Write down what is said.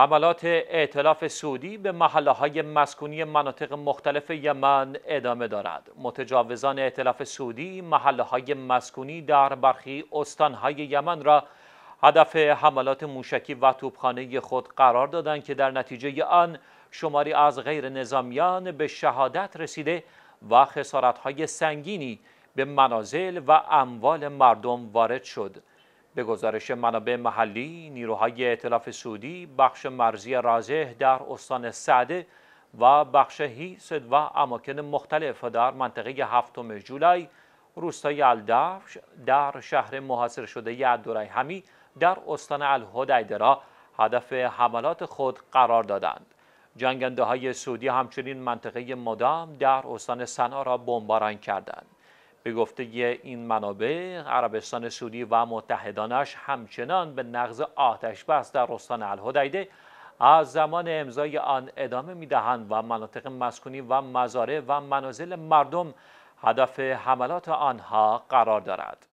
حملات اعتلاف سعودی به محله های مسکونی مناطق مختلف یمن ادامه دارد. متجاوزان اعتلاف سعودی محله های مسکونی در برخی استانهای یمن را هدف حملات موشکی و توپخانه خود قرار دادند که در نتیجه آن شماری از غیر نظامیان به شهادت رسیده و خسارت های سنگینی به منازل و اموال مردم وارد شد. به گزارش منابع محلی نیروهای اعتلاف سعودی بخش مرزی رازه در استان سعده و بخش هیسد و اماکن مختلف در منطقه هفتم جولای روستای الدفش در شهر محاصره شده همی در استان الهدیده را هدف حملات خود قرار دادند جنگنده های سعودی همچنین منطقه مدام در استان سنا را بمباران کردند به گفته این منابع عربستان سعودی و متحدانش همچنان به نقض آتش بس در استان الهدیده از زمان امضای آن ادامه میدهند و مناطق مسکونی و مزارع و منازل مردم هدف حملات آنها قرار دارد